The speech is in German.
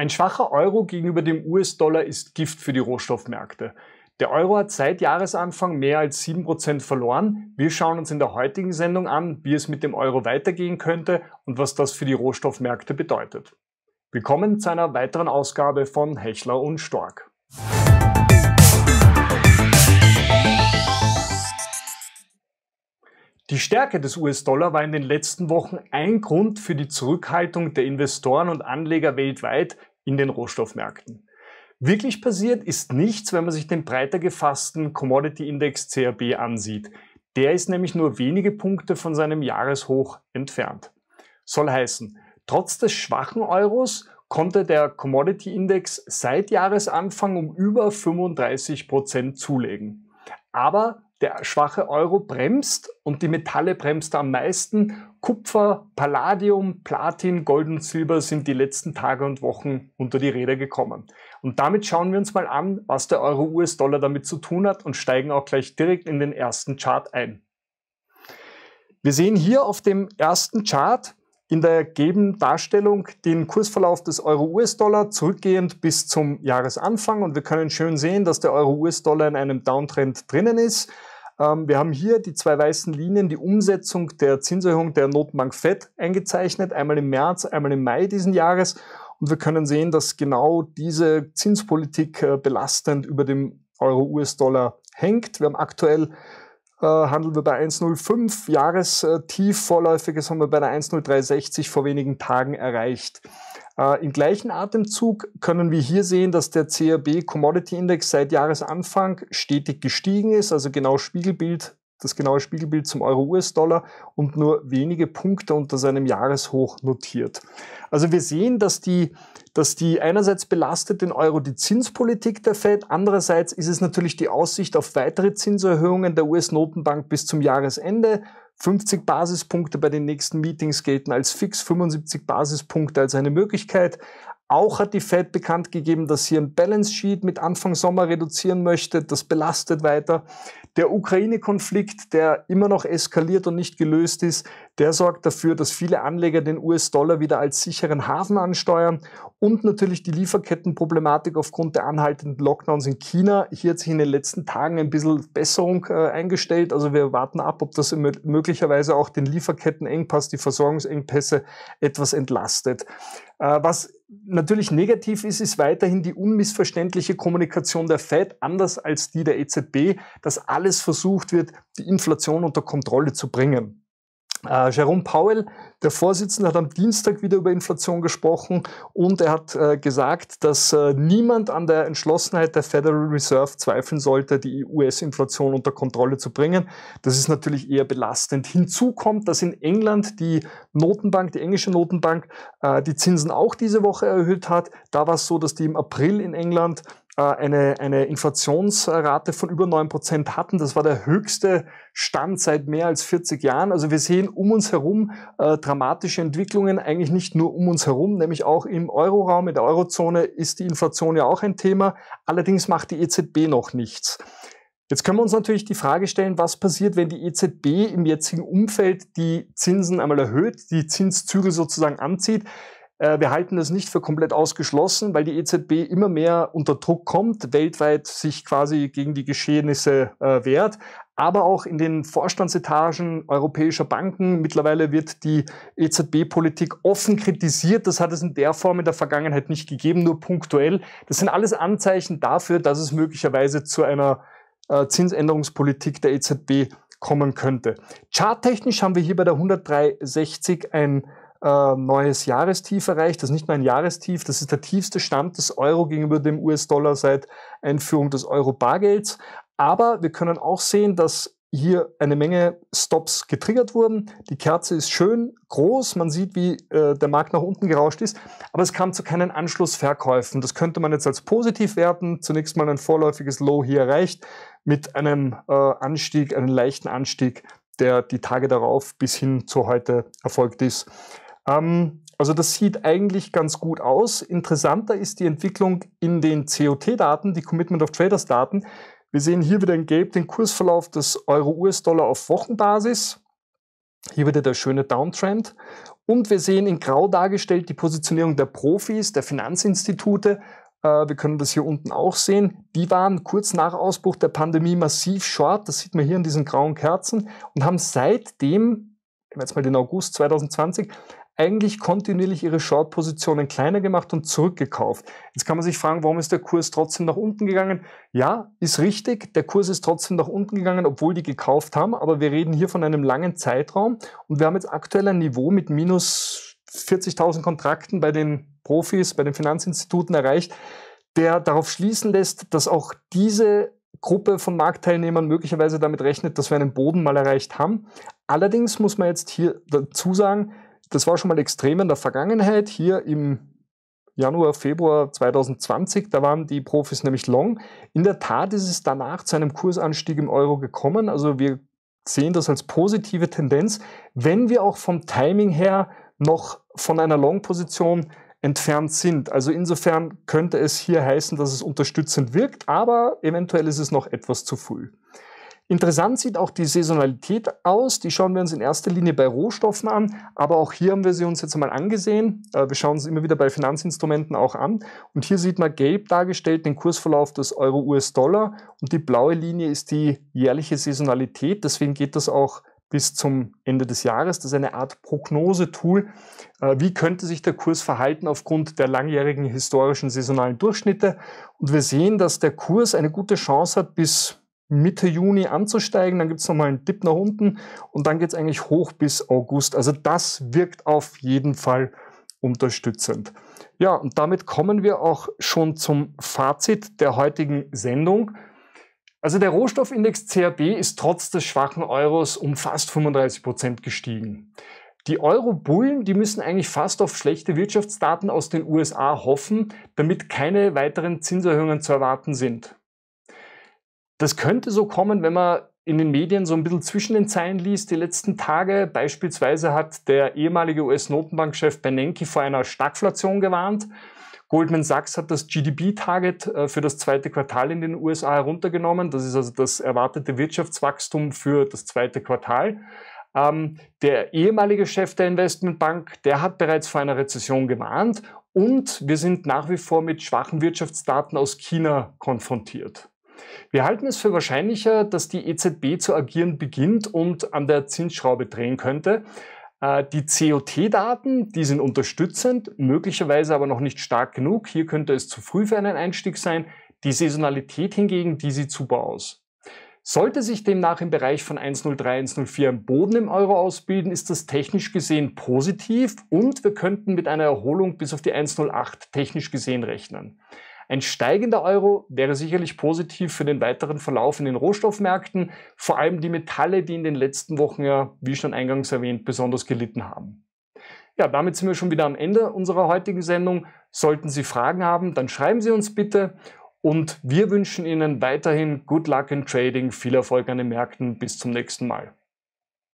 Ein schwacher Euro gegenüber dem US-Dollar ist Gift für die Rohstoffmärkte. Der Euro hat seit Jahresanfang mehr als 7% verloren. Wir schauen uns in der heutigen Sendung an, wie es mit dem Euro weitergehen könnte und was das für die Rohstoffmärkte bedeutet. Willkommen zu einer weiteren Ausgabe von Hechler und Stork. Die Stärke des US-Dollar war in den letzten Wochen ein Grund für die Zurückhaltung der Investoren und Anleger weltweit in den Rohstoffmärkten. Wirklich passiert ist nichts, wenn man sich den breiter gefassten Commodity Index CRB ansieht. Der ist nämlich nur wenige Punkte von seinem Jahreshoch entfernt. Soll heißen, trotz des schwachen Euros konnte der Commodity Index seit Jahresanfang um über 35 Prozent zulegen. Aber der schwache Euro bremst und die Metalle bremst am meisten. Kupfer, Palladium, Platin, Gold und Silber sind die letzten Tage und Wochen unter die Räder gekommen. Und damit schauen wir uns mal an, was der Euro-US-Dollar damit zu tun hat und steigen auch gleich direkt in den ersten Chart ein. Wir sehen hier auf dem ersten Chart in der geben Darstellung den Kursverlauf des Euro-US-Dollar zurückgehend bis zum Jahresanfang und wir können schön sehen, dass der Euro-US-Dollar in einem Downtrend drinnen ist. Ähm, wir haben hier die zwei weißen Linien, die Umsetzung der Zinserhöhung der Notbank FED eingezeichnet, einmal im März, einmal im Mai diesen Jahres. Und wir können sehen, dass genau diese Zinspolitik äh, belastend über dem Euro-US-Dollar hängt. Wir haben aktuell äh, handeln wir bei 1,05. Jahrestief äh, vorläufiges haben wir bei der 1,0360 vor wenigen Tagen erreicht. Äh, Im gleichen Atemzug können wir hier sehen, dass der CRB Commodity Index seit Jahresanfang stetig gestiegen ist, also genau Spiegelbild das genaue Spiegelbild zum Euro-US-Dollar und nur wenige Punkte unter seinem Jahreshoch notiert. Also wir sehen, dass die, dass die einerseits belastet den Euro die Zinspolitik der Fed, andererseits ist es natürlich die Aussicht auf weitere Zinserhöhungen der US-Notenbank bis zum Jahresende. 50 Basispunkte bei den nächsten Meetings gelten als fix, 75 Basispunkte als eine Möglichkeit. Auch hat die Fed bekannt gegeben, dass sie ein Balance Sheet mit Anfang Sommer reduzieren möchte. Das belastet weiter. Der Ukraine-Konflikt, der immer noch eskaliert und nicht gelöst ist, der sorgt dafür, dass viele Anleger den US-Dollar wieder als sicheren Hafen ansteuern und natürlich die Lieferkettenproblematik aufgrund der anhaltenden Lockdowns in China. Hier hat sich in den letzten Tagen ein bisschen Besserung äh, eingestellt. Also wir warten ab, ob das möglicherweise auch den Lieferkettenengpass, die Versorgungsengpässe etwas entlastet. Äh, was natürlich negativ ist, ist weiterhin die unmissverständliche Kommunikation der Fed, anders als die der EZB, dass alles versucht wird, die Inflation unter Kontrolle zu bringen. Uh, Jerome Powell, der Vorsitzende, hat am Dienstag wieder über Inflation gesprochen und er hat uh, gesagt, dass uh, niemand an der Entschlossenheit der Federal Reserve zweifeln sollte, die US-Inflation unter Kontrolle zu bringen. Das ist natürlich eher belastend. Hinzu kommt, dass in England die Notenbank, die englische Notenbank, die Zinsen auch diese Woche erhöht hat. Da war es so, dass die im April in England äh, eine, eine Inflationsrate von über neun Prozent hatten. Das war der höchste Stand seit mehr als 40 Jahren. Also wir sehen um uns herum äh, dramatische Entwicklungen, eigentlich nicht nur um uns herum, nämlich auch im Euroraum, in der Eurozone ist die Inflation ja auch ein Thema. Allerdings macht die EZB noch nichts. Jetzt können wir uns natürlich die Frage stellen, was passiert, wenn die EZB im jetzigen Umfeld die Zinsen einmal erhöht, die Zinszügel sozusagen anzieht. Äh, wir halten das nicht für komplett ausgeschlossen, weil die EZB immer mehr unter Druck kommt, weltweit sich quasi gegen die Geschehnisse äh, wehrt. Aber auch in den Vorstandsetagen europäischer Banken mittlerweile wird die EZB-Politik offen kritisiert. Das hat es in der Form in der Vergangenheit nicht gegeben, nur punktuell. Das sind alles Anzeichen dafür, dass es möglicherweise zu einer äh, Zinsänderungspolitik der EZB kommen könnte. Charttechnisch haben wir hier bei der 163 ein ähm, neues Jahrestief erreicht. Das ist nicht nur ein Jahrestief, das ist der tiefste Stand des Euro gegenüber dem US-Dollar seit Einführung des Euro-Bargelds. Aber wir können auch sehen, dass hier eine Menge Stops getriggert wurden. Die Kerze ist schön groß, man sieht, wie äh, der Markt nach unten gerauscht ist, aber es kam zu keinen Anschlussverkäufen. Das könnte man jetzt als positiv werten. Zunächst mal ein vorläufiges Low hier erreicht mit einem äh, Anstieg, einem leichten Anstieg, der die Tage darauf bis hin zu heute erfolgt ist. Ähm, also das sieht eigentlich ganz gut aus. Interessanter ist die Entwicklung in den COT-Daten, die Commitment of Traders-Daten. Wir sehen hier wieder in Gelb den Kursverlauf des Euro-US-Dollar auf Wochenbasis. Hier wieder der schöne Downtrend. Und wir sehen in Grau dargestellt die Positionierung der Profis, der Finanzinstitute. Äh, wir können das hier unten auch sehen. Die waren kurz nach Ausbruch der Pandemie massiv short. Das sieht man hier in diesen grauen Kerzen und haben seitdem, jetzt mal den August 2020, eigentlich kontinuierlich ihre Short-Positionen kleiner gemacht und zurückgekauft. Jetzt kann man sich fragen, warum ist der Kurs trotzdem nach unten gegangen? Ja, ist richtig, der Kurs ist trotzdem nach unten gegangen, obwohl die gekauft haben, aber wir reden hier von einem langen Zeitraum und wir haben jetzt aktuell ein Niveau mit minus 40.000 Kontrakten bei den Profis, bei den Finanzinstituten erreicht, der darauf schließen lässt, dass auch diese Gruppe von Marktteilnehmern möglicherweise damit rechnet, dass wir einen Boden mal erreicht haben. Allerdings muss man jetzt hier dazu sagen, das war schon mal extrem in der Vergangenheit. Hier im Januar, Februar 2020, da waren die Profis nämlich long. In der Tat ist es danach zu einem Kursanstieg im Euro gekommen. Also wir sehen das als positive Tendenz, wenn wir auch vom Timing her noch von einer Long-Position entfernt sind. Also insofern könnte es hier heißen, dass es unterstützend wirkt, aber eventuell ist es noch etwas zu früh. Interessant sieht auch die Saisonalität aus. Die schauen wir uns in erster Linie bei Rohstoffen an, aber auch hier haben wir sie uns jetzt einmal angesehen. Äh, wir schauen sie immer wieder bei Finanzinstrumenten auch an. Und hier sieht man gelb dargestellt den Kursverlauf des Euro-US-Dollar und die blaue Linie ist die jährliche Saisonalität. Deswegen geht das auch bis zum Ende des Jahres. Das ist eine Art Prognosetool. Äh, wie könnte sich der Kurs verhalten aufgrund der langjährigen historischen saisonalen Durchschnitte? Und wir sehen, dass der Kurs eine gute Chance hat, bis Mitte Juni anzusteigen, dann gibt es nochmal einen Dip nach unten und dann geht es eigentlich hoch bis August. Also das wirkt auf jeden Fall unterstützend. Ja, und damit kommen wir auch schon zum Fazit der heutigen Sendung. Also der Rohstoffindex CAB ist trotz des schwachen Euros um fast 35 Prozent gestiegen. Die Euro-Bullen, die müssen eigentlich fast auf schlechte Wirtschaftsdaten aus den USA hoffen, damit keine weiteren Zinserhöhungen zu erwarten sind. Das könnte so kommen, wenn man in den Medien so ein bisschen zwischen den Zeilen liest, die letzten Tage. Beispielsweise hat der ehemalige US-Notenbankchef Bernanke vor einer Stagflation gewarnt. Goldman Sachs hat das GDP-Target äh, für das zweite Quartal in den USA heruntergenommen. Das ist also das erwartete Wirtschaftswachstum für das zweite Quartal. Ähm, der ehemalige Chef der Investmentbank, der hat bereits vor einer Rezession gewarnt und wir sind nach wie vor mit schwachen Wirtschaftsdaten aus China konfrontiert. Wir halten es für wahrscheinlicher, dass die EZB zu agieren beginnt und an der Zinsschraube drehen könnte. Äh, die COT-Daten, die sind unterstützend, möglicherweise aber noch nicht stark genug. Hier könnte es zu früh für einen Einstieg sein. Die Saisonalität hingegen, die sieht super aus. Sollte sich demnach im Bereich von 1,03, 1,04 ein Boden im Euro ausbilden, ist das technisch gesehen positiv und wir könnten mit einer Erholung bis auf die 1,08 technisch gesehen rechnen. Ein steigender Euro wäre sicherlich positiv für den weiteren Verlauf in den Rohstoffmärkten, vor allem die Metalle, die in den letzten Wochen ja, wie schon eingangs erwähnt, besonders gelitten haben. Ja, damit sind wir schon wieder am Ende unserer heutigen Sendung. Sollten Sie Fragen haben, dann schreiben Sie uns bitte. Und wir wünschen Ihnen weiterhin Good Luck in Trading, viel Erfolg an den Märkten. Bis zum nächsten Mal.